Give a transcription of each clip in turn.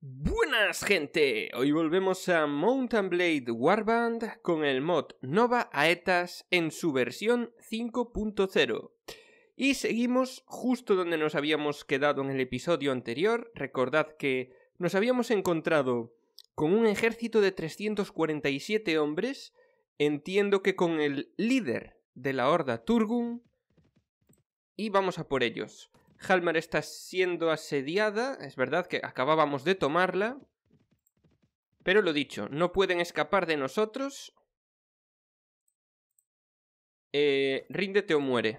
Buenas gente, hoy volvemos a Mountain Blade Warband con el mod Nova Aetas en su versión 5.0 y seguimos justo donde nos habíamos quedado en el episodio anterior, recordad que nos habíamos encontrado con un ejército de 347 hombres, entiendo que con el líder de la horda Turgun y vamos a por ellos. Halmar está siendo asediada, es verdad que acabábamos de tomarla. Pero lo dicho, no pueden escapar de nosotros. Eh, ríndete o muere.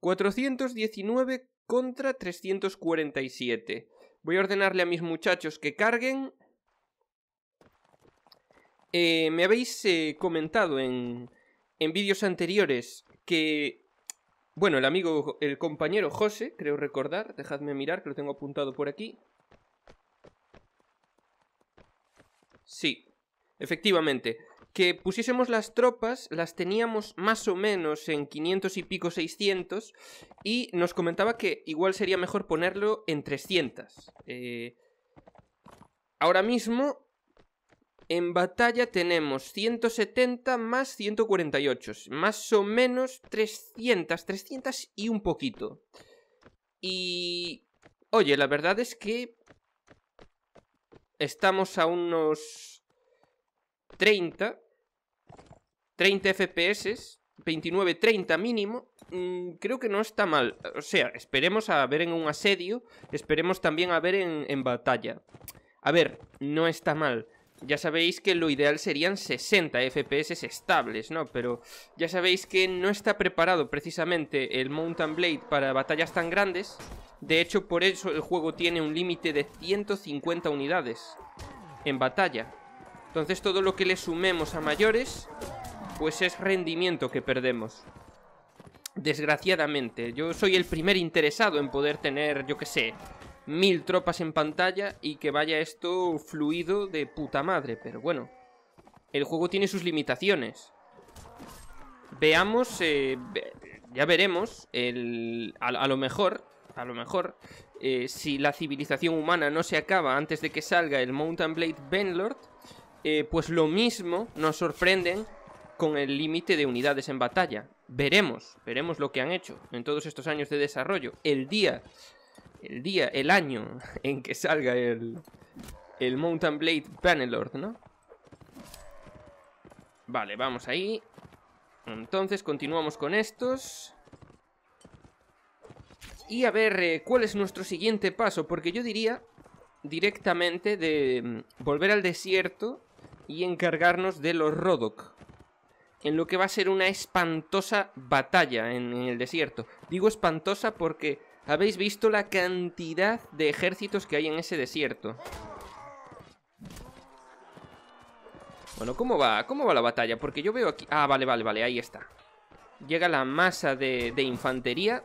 419 contra 347. Voy a ordenarle a mis muchachos que carguen. Eh, me habéis eh, comentado en, en vídeos anteriores que bueno, el amigo, el compañero José, creo recordar, dejadme mirar que lo tengo apuntado por aquí. Sí, efectivamente. Que pusiésemos las tropas, las teníamos más o menos en 500 y pico 600 y nos comentaba que igual sería mejor ponerlo en 300. Eh, ahora mismo en batalla tenemos 170 más 148, más o menos 300, 300 y un poquito. Y... Oye, la verdad es que... Estamos a unos 30, 30 FPS, 29, 30 mínimo, mm, creo que no está mal. O sea, esperemos a ver en un asedio, esperemos también a ver en, en batalla. A ver, no está mal. Ya sabéis que lo ideal serían 60 FPS estables, ¿no? Pero ya sabéis que no está preparado precisamente el Mountain Blade para batallas tan grandes. De hecho, por eso el juego tiene un límite de 150 unidades en batalla. Entonces todo lo que le sumemos a mayores, pues es rendimiento que perdemos. Desgraciadamente, yo soy el primer interesado en poder tener, yo qué sé, mil tropas en pantalla y que vaya esto fluido de puta madre, pero bueno. El juego tiene sus limitaciones. Veamos, eh, ya veremos, a, lo mejor, a lo mejor, eh, si la civilización humana no se acaba antes de que salga el Mountain Blade Benlord, eh, pues lo mismo nos sorprenden con el límite de unidades en batalla. Veremos, veremos lo que han hecho en todos estos años de desarrollo. El día el día, el año en que salga el, el Mountain Blade Panelord, ¿no? Vale, vamos ahí. Entonces, continuamos con estos. Y a ver, eh, ¿cuál es nuestro siguiente paso? Porque yo diría directamente de mm, volver al desierto y encargarnos de los Rodok. En lo que va a ser una espantosa batalla en el desierto. Digo espantosa porque ¿Habéis visto la cantidad de ejércitos que hay en ese desierto? Bueno, ¿cómo va? ¿Cómo va la batalla? Porque yo veo aquí... Ah, vale, vale, vale, ahí está. Llega la masa de, de infantería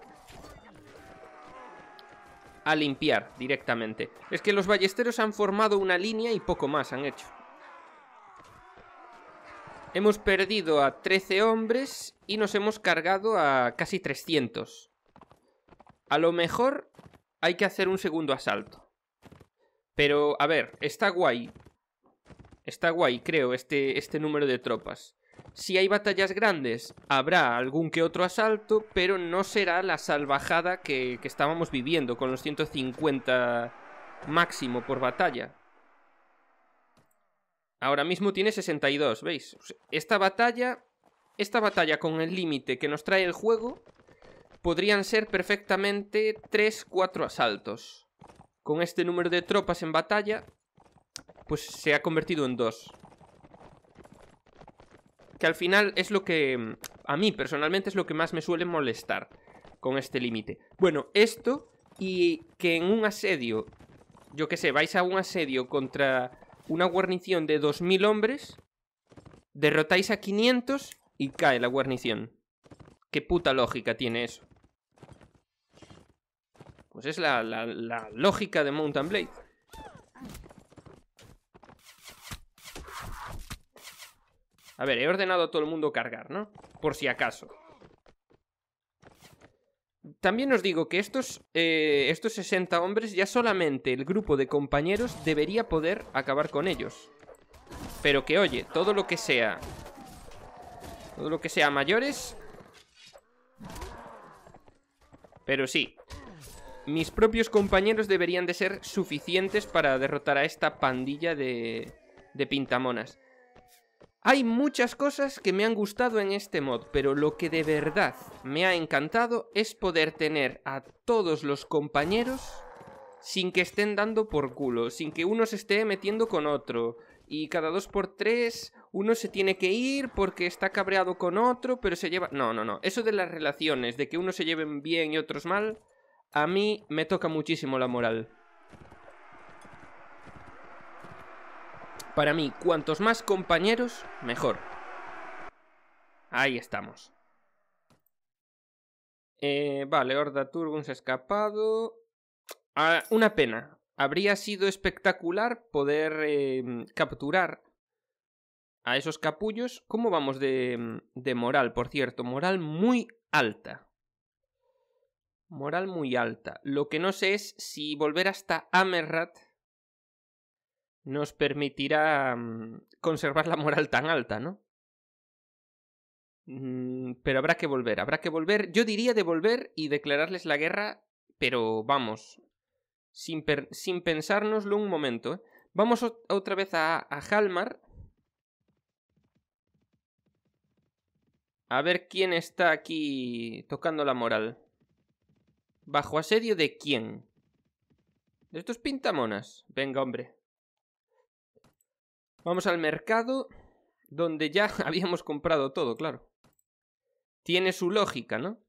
a limpiar directamente. Es que los ballesteros han formado una línea y poco más han hecho. Hemos perdido a 13 hombres y nos hemos cargado a casi 300. A lo mejor hay que hacer un segundo asalto. Pero, a ver, está guay. Está guay, creo, este, este número de tropas. Si hay batallas grandes, habrá algún que otro asalto, pero no será la salvajada que, que estábamos viviendo con los 150 máximo por batalla. Ahora mismo tiene 62, ¿veis? Esta batalla, esta batalla con el límite que nos trae el juego, podrían ser perfectamente 3-4 asaltos. Con este número de tropas en batalla, pues se ha convertido en dos. Que al final es lo que, mm, a mí personalmente, es lo que más me suele molestar con este límite. Bueno, esto y que en un asedio, yo que sé, vais a un asedio contra una guarnición de 2.000 hombres, derrotáis a 500 y cae la guarnición. Qué puta lógica tiene eso. Pues es la, lógica de Mountain Blade. A ver, he ordenado a todo el mundo cargar, ¿no? Por si acaso. También os digo que estos, eh, estos 60 hombres, ya solamente el grupo de compañeros debería poder acabar con ellos. Pero que, oye, todo lo que sea... Todo lo que sea mayores... Pero sí, mis propios compañeros deberían de ser suficientes para derrotar a esta pandilla de, de pintamonas. Hay muchas cosas que me han gustado en este mod, pero lo que de verdad me ha encantado es poder tener a todos los compañeros sin que estén dando por culo, sin que uno se esté metiendo con otro. Y cada dos por tres uno se tiene que ir porque está cabreado con otro, pero se lleva... No, no, no. Eso de las relaciones, de que uno se lleven bien y otros mal, a mí me toca muchísimo la moral. Para mí, cuantos más compañeros, mejor. Ahí estamos. Eh, vale, Horda ha escapado. Ah, una pena. Habría sido espectacular poder em, capturar a esos capullos. ¿Cómo vamos de em, moral, por cierto? Moral muy alta. Moral muy alta. Lo que no sé es si volver hasta Amerrat nos permitirá mm, conservar la moral tan alta, ¿no? Mm, pero habrá que volver, habrá que volver. Yo diría de volver y declararles la guerra, pero vamos, sin, sin pensárnoslo un momento. ¿eh? Vamos otra vez a, a Halmar. A ver quién está aquí tocando la moral. ¿Bajo asedio de quién? De estos pintamonas. Venga, hombre. Vamos al mercado, donde ya habíamos comprado todo, claro. Tiene su lógica, ¿no?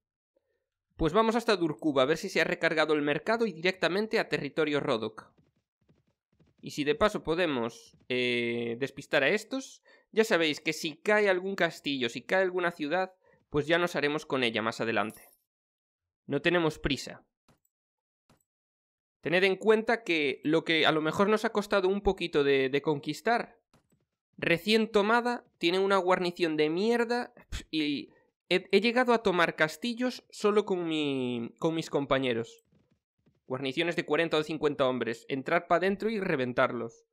Pues vamos hasta Durcuba a ver si se ha recargado el mercado y directamente a territorio Rodok. Y si de paso podemos eh, despistar a estos, ya sabéis que si cae algún castillo, si cae alguna ciudad, pues ya nos haremos con ella más adelante. No tenemos prisa. Tened en cuenta que lo que a lo mejor nos ha costado un poquito de, conquistar, recién tomada, tiene una guarnición de mierda y he, llegado a tomar castillos solo con, mi, con mis compañeros. Guarniciones de 40 o 50 hombres. Entrar para adentro y reventarlos.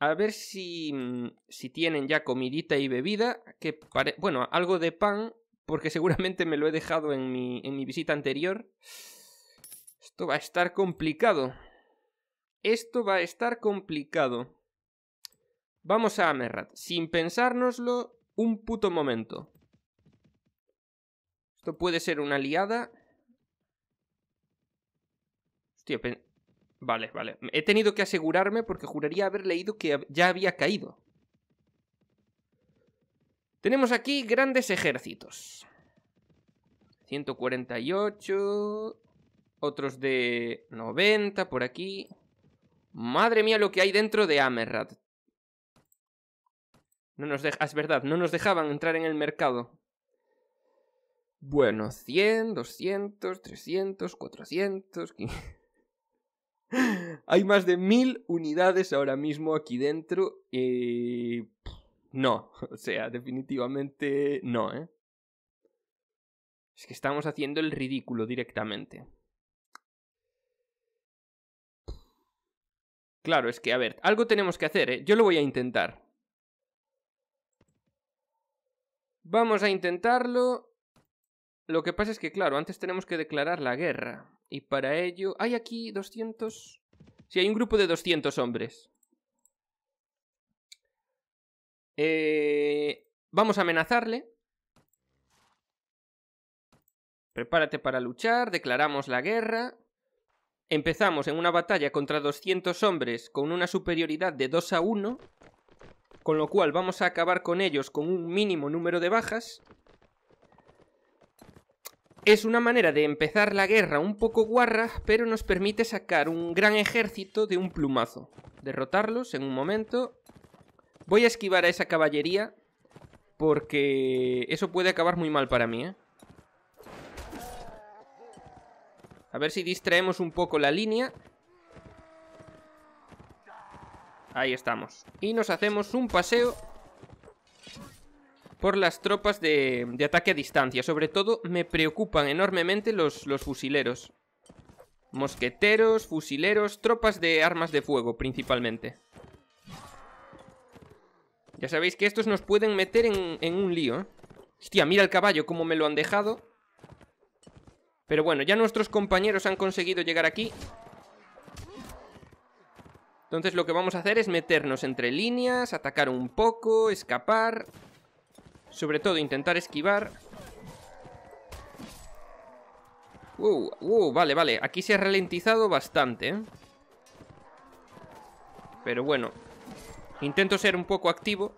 A ver si, si tienen ya comidita y bebida. Que Bueno, algo de pan porque seguramente me lo he dejado en mi, visita anterior. Esto va a estar complicado. Esto va a estar complicado. Vamos a Amerrat, sin pensárnoslo un puto momento. Esto puede ser una liada. Hostia, Vale, vale. He tenido que asegurarme porque juraría haber leído que ya había caído. Tenemos aquí grandes ejércitos. 148. Otros de 90 por aquí. Madre mía lo que hay dentro de Amerrad. No nos es verdad, no nos dejaban entrar en el mercado. Bueno, 100, 200, 300, 400... Hay más de 1000 unidades ahora mismo aquí dentro. Eh... No, o sea, definitivamente no, ¿eh? Es que estamos haciendo el ridículo directamente. Claro, es que, a ver, algo tenemos que hacer, ¿eh? Yo lo voy a intentar. Vamos a intentarlo. Lo que pasa es que, claro, antes tenemos que declarar la guerra. Y para ello... Hay aquí 200... Sí, hay un grupo de 200 hombres. Eh, vamos a amenazarle. Prepárate para luchar, declaramos la guerra. Empezamos en una batalla contra 200 hombres con una superioridad de 2 a 1, con lo cual vamos a acabar con ellos con un mínimo número de bajas. Es una manera de empezar la guerra un poco guarra, pero nos permite sacar un gran ejército de un plumazo. Derrotarlos en un momento Voy a esquivar a esa caballería porque eso puede acabar muy mal para mí, ¿eh? A ver si distraemos un poco la línea. Ahí estamos. Y nos hacemos un paseo por las tropas de, ataque a distancia. Sobre todo me preocupan enormemente los, los fusileros. Mosqueteros, fusileros, tropas de armas de fuego principalmente. Ya sabéis que estos nos pueden meter en, un lío, Hostia, mira el caballo, cómo me lo han dejado. Pero bueno, ya nuestros compañeros han conseguido llegar aquí. Entonces lo que vamos a hacer es meternos entre líneas, atacar un poco, escapar. Sobre todo intentar esquivar. Uh, uh, vale, vale. Aquí se ha ralentizado bastante, ¿eh? Pero bueno, Intento ser un poco activo.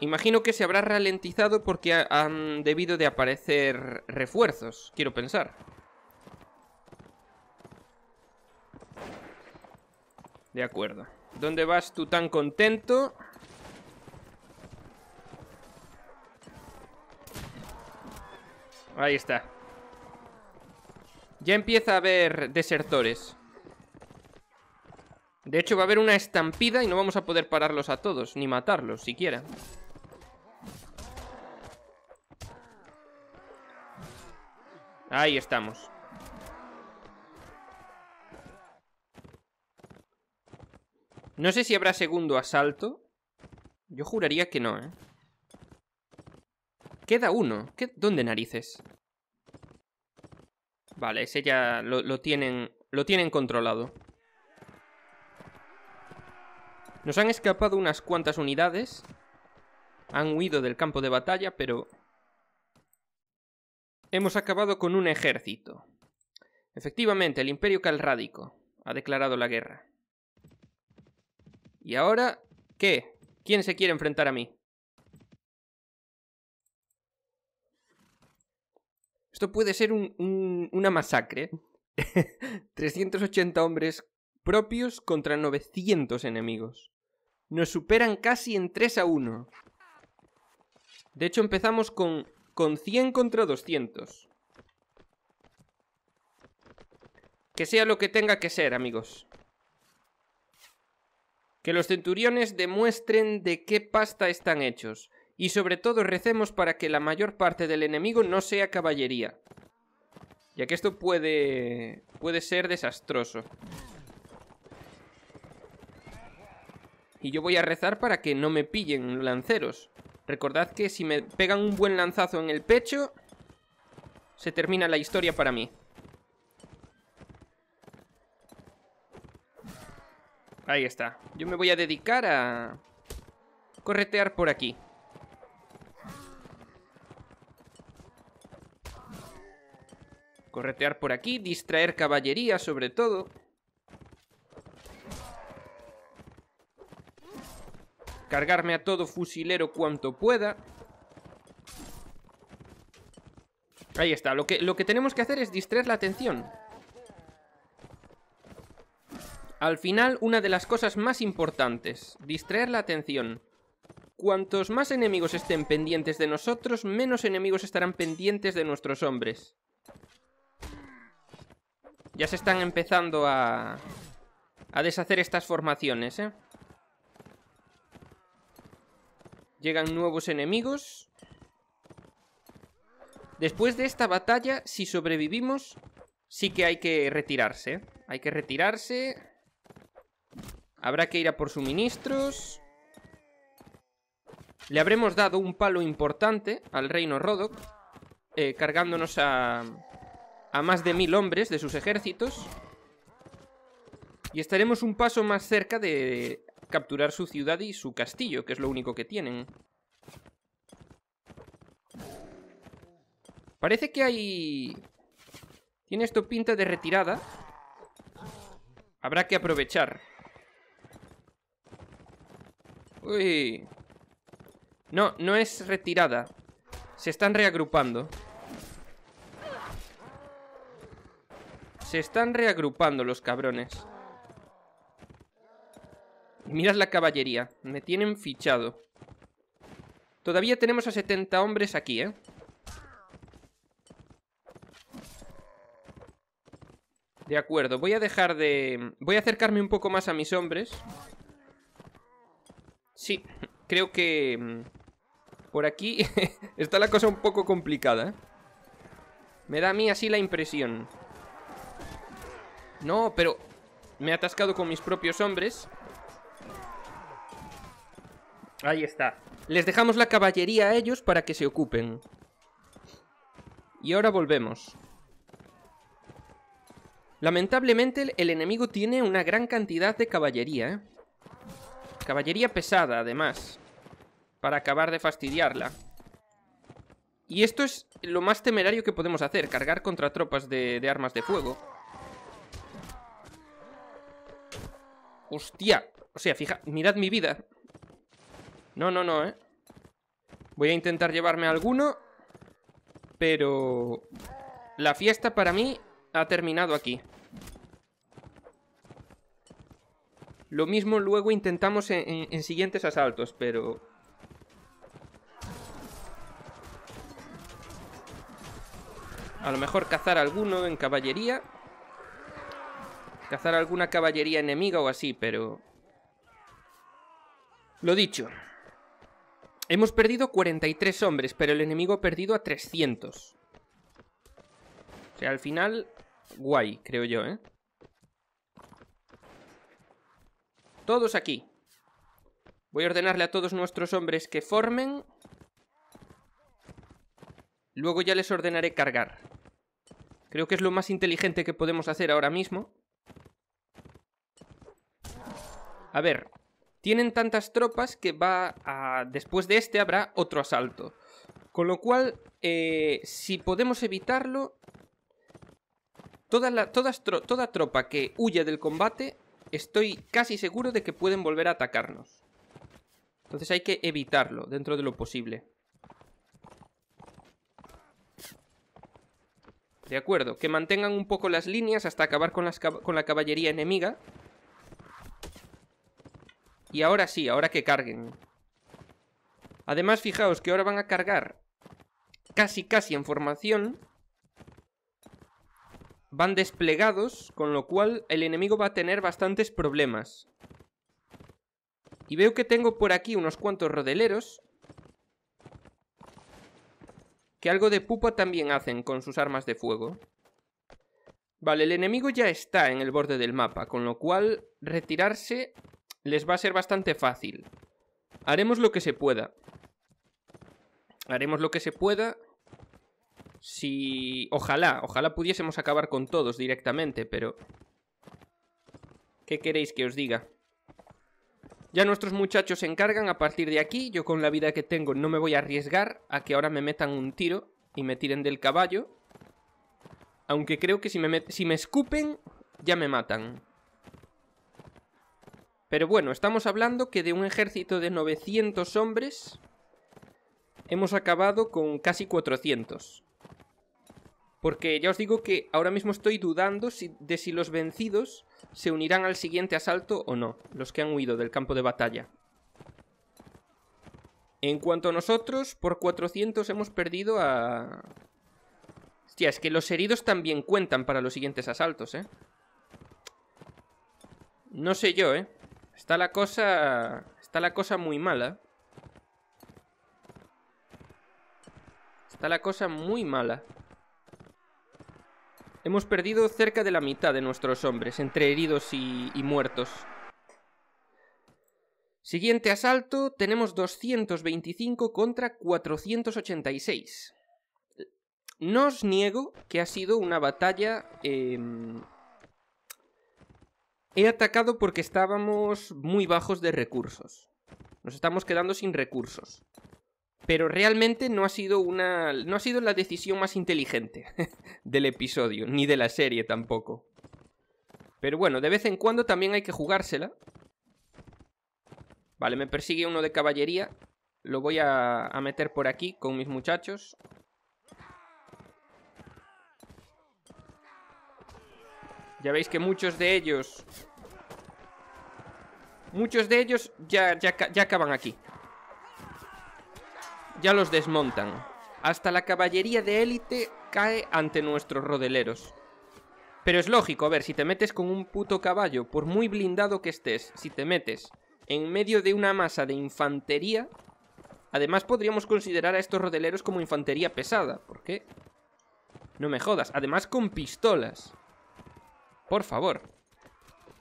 Imagino que se habrá ralentizado porque han debido de aparecer refuerzos, quiero pensar. De acuerdo. ¿Dónde vas tú tan contento? Ahí está. Ya empieza a haber desertores. De hecho va a haber una estampida y no vamos a poder pararlos a todos, ni matarlos siquiera. Ahí estamos. No sé si habrá segundo asalto. Yo juraría que no, ¿eh? Queda uno. ¿Dónde narices? Vale, ese ya lo tienen, lo tienen controlado. Nos han escapado unas cuantas unidades. Han huido del campo de batalla, pero... Hemos acabado con un ejército. Efectivamente, el Imperio Calrádico ha declarado la guerra. ¿Y ahora qué? ¿Quién se quiere enfrentar a mí? Esto puede ser una masacre. 380 hombres propios contra 900 enemigos nos superan casi en 3 a 1. De hecho, empezamos con, con 100 contra 200. Que sea lo que tenga que ser, amigos. Que los centuriones demuestren de qué pasta están hechos. Y sobre todo recemos para que la mayor parte del enemigo no sea caballería. Ya que esto puede... puede ser desastroso. Y yo voy a rezar para que no me pillen lanceros. Recordad que si me pegan un buen lanzazo en el pecho, se termina la historia para mí. Ahí está. Yo me voy a dedicar a corretear por aquí. Corretear por aquí, distraer caballería sobre todo. Cargarme a todo fusilero cuanto pueda. Ahí está. Lo que, lo que tenemos que hacer es distraer la atención. Al final, una de las cosas más importantes. Distraer la atención. Cuantos más enemigos estén pendientes de nosotros, menos enemigos estarán pendientes de nuestros hombres. Ya se están empezando a... A deshacer estas formaciones, ¿eh? Llegan nuevos enemigos. Después de esta batalla, si sobrevivimos, sí que hay que retirarse. Hay que retirarse. Habrá que ir a por suministros. Le habremos dado un palo importante al reino Rodok, eh, cargándonos a, a más de mil hombres de sus ejércitos. Y estaremos un paso más cerca de, capturar su ciudad y su castillo, que es lo único que tienen. Parece que hay... Tiene esto pinta de retirada. Habrá que aprovechar. Uy. No, no es retirada. Se están reagrupando. Se están reagrupando los cabrones. Mirad la caballería. Me tienen fichado. Todavía tenemos a 70 hombres aquí, ¿eh? De acuerdo, voy a dejar de... Voy a acercarme un poco más a mis hombres. Sí, creo que... Mm, por aquí está la cosa un poco complicada. ¿eh? Me da a mí así la impresión. No, pero... Me he atascado con mis propios hombres. Ahí está. Les dejamos la caballería a ellos para que se ocupen. Y ahora volvemos. Lamentablemente el enemigo tiene una gran cantidad de caballería, ¿eh? Caballería pesada, además. Para acabar de fastidiarla. Y esto es lo más temerario que podemos hacer, cargar contra tropas de, armas de fuego. ¡Hostia! O sea, fija, mirad mi vida. No, no, no, ¿eh? Voy a intentar llevarme alguno, pero la fiesta para mí ha terminado aquí. Lo mismo luego intentamos en, en siguientes asaltos, pero... A lo mejor cazar alguno en caballería. Cazar alguna caballería enemiga o así, pero... Lo dicho, Hemos perdido 43 hombres, pero el enemigo ha perdido a 300. O sea, al final, guay, creo yo, ¿eh? Todos aquí. Voy a ordenarle a todos nuestros hombres que formen. Luego ya les ordenaré cargar. Creo que es lo más inteligente que podemos hacer ahora mismo. A ver, tienen tantas tropas que va a... después de este habrá otro asalto. Con lo cual, eh, si podemos evitarlo, toda, la, toda tropa que huya del combate, estoy casi seguro de que pueden volver a atacarnos. Entonces hay que evitarlo dentro de lo posible. De acuerdo, que mantengan un poco las líneas hasta acabar con, con la caballería enemiga. Y ahora sí, ahora que carguen. Además, fijaos que ahora van a cargar casi casi en formación. Van desplegados, con lo cual el enemigo va a tener bastantes problemas. Y veo que tengo por aquí unos cuantos rodeleros. Que algo de pupa también hacen con sus armas de fuego. Vale, el enemigo ya está en el borde del mapa, con lo cual retirarse les va a ser bastante fácil. Haremos lo que se pueda. Haremos lo que se pueda. Si... Ojalá, ojalá pudiésemos acabar con todos directamente, pero... ¿Qué queréis que os diga? Ya nuestros muchachos se encargan a partir de aquí. Yo con la vida que tengo no me voy a arriesgar a que ahora me metan un tiro y me tiren del caballo. Aunque creo que si me, si me escupen, ya me matan. Pero bueno, estamos hablando que de un ejército de 900 hombres hemos acabado con casi 400. Porque ya os digo que ahora mismo estoy dudando de si los vencidos se unirán al siguiente asalto o no, los que han huido del campo de batalla. En cuanto a nosotros, por 400 hemos perdido a... Hostia, es que los heridos también cuentan para los siguientes asaltos, ¿eh? No sé yo, ¿eh? Está la cosa... Está la cosa muy mala. Está la cosa muy mala. Hemos perdido cerca de la mitad de nuestros hombres, entre heridos y, muertos. Siguiente asalto, tenemos 225 contra 486. No os niego que ha sido una batalla em, He atacado porque estábamos muy bajos de recursos. Nos estamos quedando sin recursos. Pero realmente no ha sido una. No ha sido la decisión más inteligente del episodio, ni de la serie tampoco. Pero bueno, de vez en cuando también hay que jugársela. Vale, me persigue uno de caballería. Lo voy a, a meter por aquí con mis muchachos. Ya veis que muchos de ellos... Muchos de ellos ya, ya, acaban aquí. Ya los desmontan. Hasta la caballería de élite cae ante nuestros rodeleros. Pero es lógico, a ver, si te metes con un puto caballo, por muy blindado que estés, si te metes en medio de una masa de infantería... Además podríamos considerar a estos rodeleros como infantería pesada, ¿por qué? No me jodas, además con pistolas. Por favor.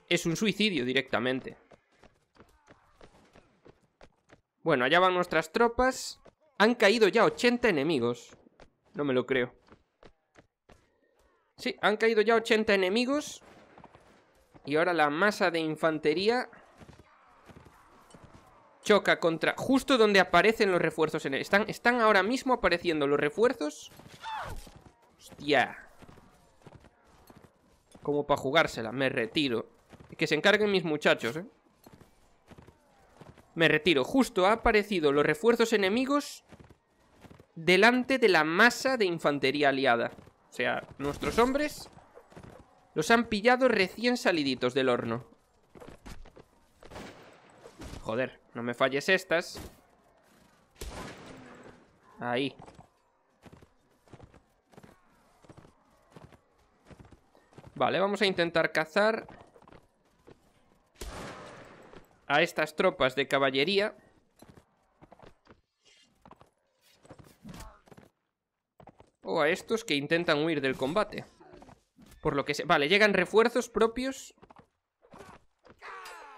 Es un suicidio directamente. Bueno, allá van nuestras tropas. Han caído ya 80 enemigos. No me lo creo. Sí, han caído ya 80 enemigos. Y ahora la masa de infantería choca contra... Justo donde aparecen los refuerzos. En están, están ahora mismo apareciendo los refuerzos. Hostia. Como para jugársela, me retiro Que se encarguen mis muchachos, eh Me retiro Justo ha aparecido los refuerzos enemigos Delante de la masa de infantería aliada O sea, nuestros hombres Los han pillado recién saliditos del horno Joder, no me falles estas Ahí Vale, vamos a intentar cazar a estas tropas de caballería. O a estos que intentan huir del combate. Por lo que se... Vale, llegan refuerzos propios.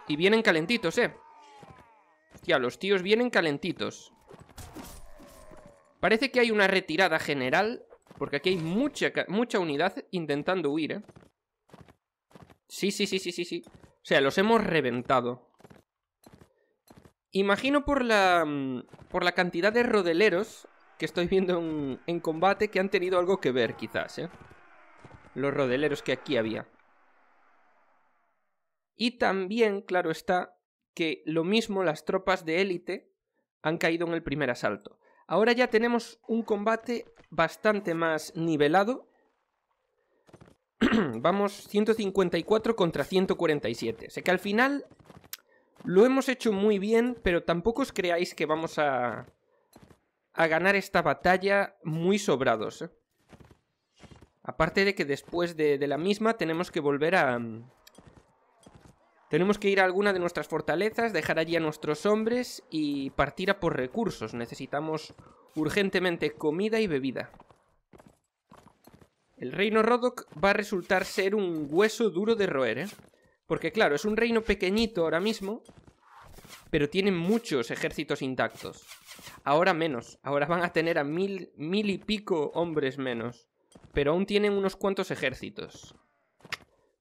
Y vienen calentitos, eh. Hostia, los tíos vienen calentitos. Parece que hay una retirada general. Porque aquí hay mucha, mucha unidad intentando huir, eh. Sí, sí, sí, sí, sí, sí. O sea, los hemos reventado. Imagino por la, mm, por la cantidad de rodeleros que estoy viendo en, en combate que han tenido algo que ver, quizás, ¿eh? Los rodeleros que aquí había. Y también, claro está, que lo mismo las tropas de élite han caído en el primer asalto. Ahora ya tenemos un combate bastante más nivelado vamos 154 contra 147. Sé que al final lo hemos hecho muy bien, pero tampoco os creáis que vamos a, ganar esta batalla muy sobrados. ¿eh? Aparte de que después de, de, la misma tenemos que volver a... Mm, tenemos que ir a alguna de nuestras fortalezas, dejar allí a nuestros hombres y partir a por recursos. Necesitamos urgentemente comida y bebida. El reino Rodok va a resultar ser un hueso duro de roer, ¿eh? Porque claro, es un reino pequeñito ahora mismo, pero tiene muchos ejércitos intactos. Ahora menos, ahora van a tener a mil, mil y pico hombres menos, pero aún tienen unos cuantos ejércitos.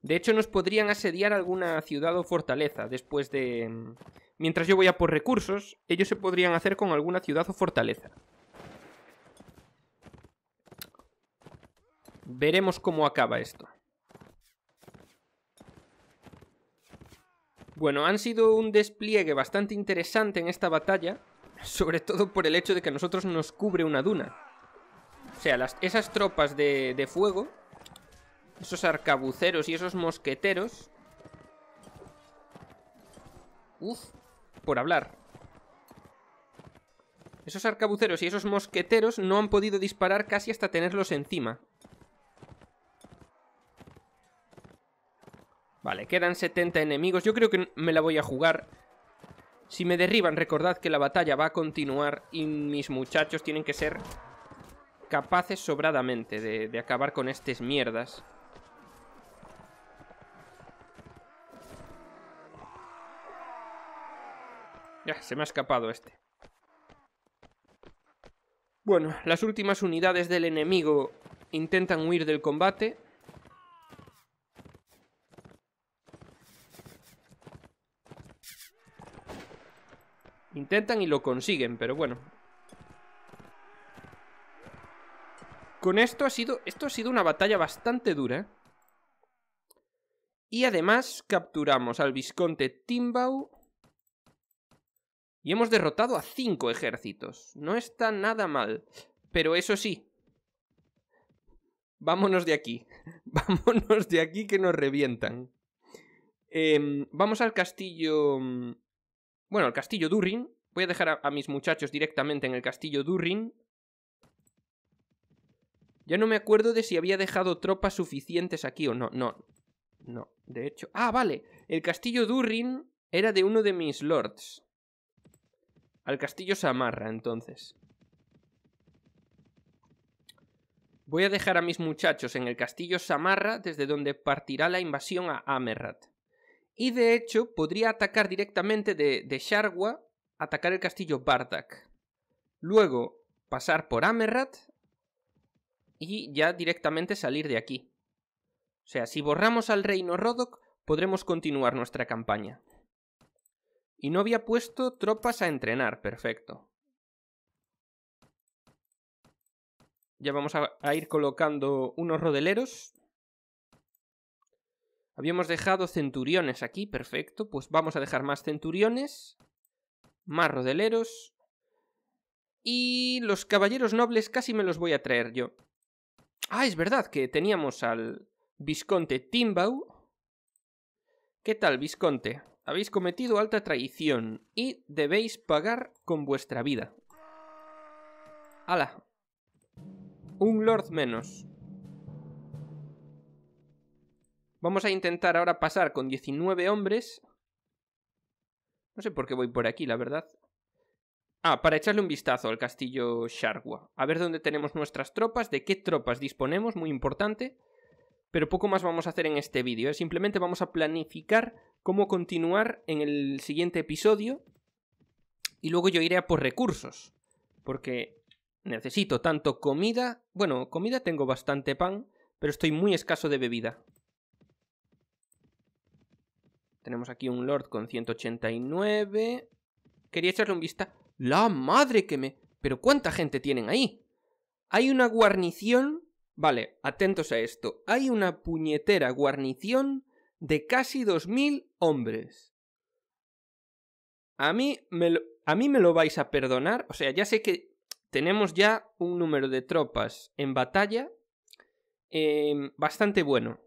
De hecho, nos podrían asediar alguna ciudad o fortaleza después de... Mm, mientras yo voy a por recursos, ellos se podrían hacer con alguna ciudad o fortaleza. Veremos cómo acaba esto. Bueno, han sido un despliegue bastante interesante en esta batalla, sobre todo por el hecho de que a nosotros nos cubre una duna. O sea, las, esas tropas de, de fuego, esos arcabuceros y esos mosqueteros... Uf, por hablar. Esos arcabuceros y esos mosqueteros no han podido disparar casi hasta tenerlos encima. Vale, quedan 70 enemigos. Yo creo que me la voy a jugar. Si me derriban, recordad que la batalla va a continuar y mis muchachos tienen que ser capaces sobradamente de, de acabar con estas mierdas. Ya, se me ha escapado este. Bueno, las últimas unidades del enemigo intentan huir del combate. intentan y lo consiguen, pero bueno. Con esto ha sido... Esto ha sido una batalla bastante dura, ¿eh? Y además capturamos al Visconte Timbau. Y hemos derrotado a cinco ejércitos. No está nada mal. Pero eso sí. Vámonos de aquí. Vámonos de aquí que nos revientan. Em, vamos al castillo... Mm, bueno, al castillo Durin. Voy a dejar a, mis muchachos directamente en el castillo Durrin. Ya no me acuerdo de si había dejado tropas suficientes aquí o no. No, no, de hecho... ¡Ah, vale! El castillo Durrin era de uno de mis lords. Al castillo Samarra, entonces. Voy a dejar a mis muchachos en el castillo Samarra, desde donde partirá la invasión a Amerrat. Y de hecho, podría atacar directamente de, de Sharwa atacar el castillo Bardak. Luego pasar por Amerrat y ya directamente salir de aquí. O sea, si borramos al reino Rodok, podremos continuar nuestra campaña. Y no había puesto tropas a entrenar, perfecto. Ya vamos a ir colocando unos rodeleros. Habíamos dejado centuriones aquí, perfecto. Pues vamos a dejar más centuriones más rodeleros. Y los caballeros nobles casi me los voy a traer yo. Ah, es verdad que teníamos al Visconte Timbau. ¿Qué tal, Visconte? Habéis cometido alta traición y debéis pagar con vuestra vida. ¡Hala! Un lord menos. Vamos a intentar ahora pasar con 19 hombres no sé por qué voy por aquí, la verdad. Ah, para echarle un vistazo al castillo Sharwa. A ver dónde tenemos nuestras tropas, de qué tropas disponemos, muy importante. Pero poco más vamos a hacer en este vídeo. ¿eh? Simplemente vamos a planificar cómo continuar en el siguiente episodio. Y luego yo iré a por recursos. Porque necesito tanto comida... Bueno, comida tengo bastante pan, pero estoy muy escaso de bebida. Tenemos aquí un Lord con 189. Quería echarle un vista. ¡La madre que me... Pero ¿cuánta gente tienen ahí? Hay una guarnición... Vale, atentos a esto. Hay una puñetera guarnición de casi 2.000 hombres. A mí, me lo... a mí me lo vais a perdonar. O sea, ya sé que tenemos ya un número de tropas en batalla eh, bastante bueno.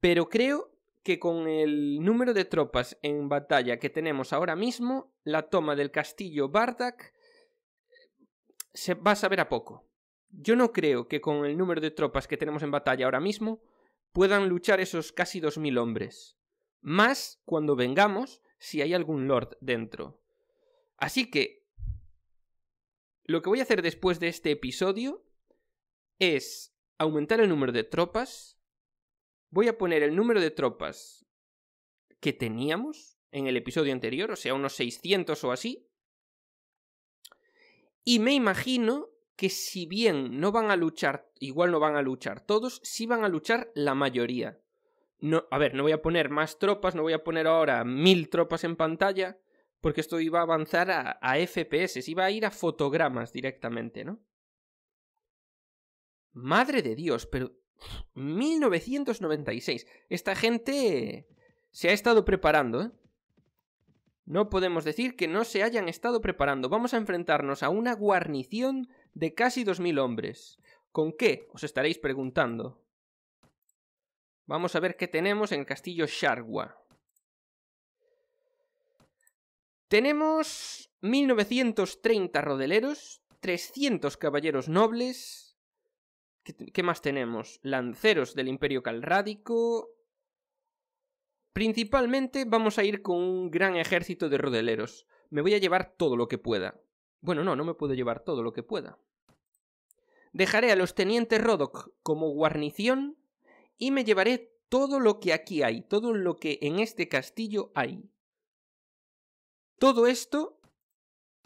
Pero creo que con el número de tropas en batalla que tenemos ahora mismo, la toma del castillo Bardak se va a saber a poco. Yo no creo que con el número de tropas que tenemos en batalla ahora mismo puedan luchar esos casi 2.000 hombres. Más cuando vengamos si hay algún lord dentro. Así que lo que voy a hacer después de este episodio es aumentar el número de tropas, voy a poner el número de tropas que teníamos en el episodio anterior, o sea, unos 600 o así. Y me imagino que si bien no van a luchar, igual no van a luchar todos, sí van a luchar la mayoría. No, a ver, no voy a poner más tropas, no voy a poner ahora mil tropas en pantalla, porque esto iba a avanzar a, a FPS, iba a ir a fotogramas directamente, ¿no? Madre de Dios, pero 1996. Esta gente se ha estado preparando, ¿eh? No podemos decir que no se hayan estado preparando. Vamos a enfrentarnos a una guarnición de casi 2.000 hombres. ¿Con qué? Os estaréis preguntando. Vamos a ver qué tenemos en el castillo Sharwa. Tenemos 1930 rodeleros, 300 caballeros nobles, ¿Qué, más tenemos? Lanceros del Imperio Calrádico. Principalmente vamos a ir con un gran ejército de rodeleros. Me voy a llevar todo lo que pueda. Bueno, no, no me puedo llevar todo lo que pueda. Dejaré a los tenientes Rodok como guarnición y me llevaré todo lo que aquí hay, todo lo que en este castillo hay. Todo esto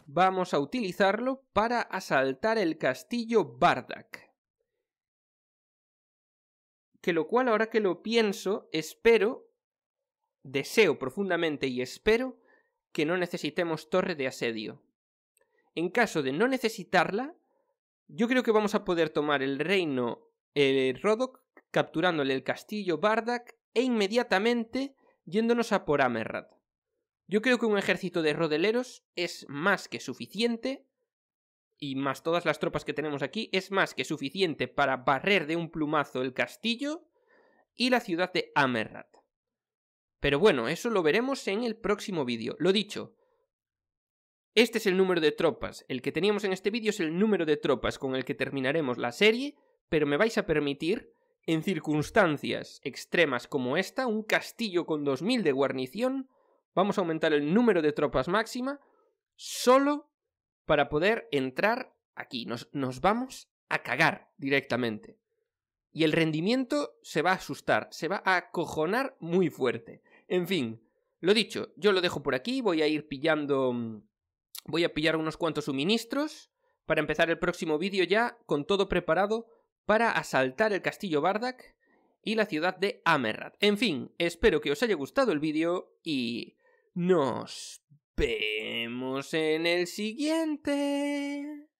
vamos a utilizarlo para asaltar el castillo Bardak que lo cual ahora que lo pienso, espero, deseo profundamente y espero que no necesitemos torre de asedio. En caso de no necesitarla, yo creo que vamos a poder tomar el reino eh, Rodok, capturándole el castillo Bardak e inmediatamente yéndonos a por Yo creo que un ejército de rodeleros es más que suficiente y más todas las tropas que tenemos aquí es más que suficiente para barrer de un plumazo el castillo y la ciudad de Amerrat. Pero bueno, eso lo veremos en el próximo vídeo. Lo dicho, este es el número de tropas. El que teníamos en este vídeo es el número de tropas con el que terminaremos la serie, pero me vais a permitir, en circunstancias extremas como esta, un castillo con 2000 de guarnición, vamos a aumentar el número de tropas máxima solo para poder entrar aquí. Nos, nos vamos a cagar directamente. Y el rendimiento se va a asustar, se va a acojonar muy fuerte. En fin, lo dicho, yo lo dejo por aquí, voy a ir pillando... Mm, voy a pillar unos cuantos suministros para empezar el próximo vídeo ya con todo preparado para asaltar el castillo Bardak y la ciudad de Amerrad En fin, espero que os haya gustado el vídeo y nos vemos en el siguiente.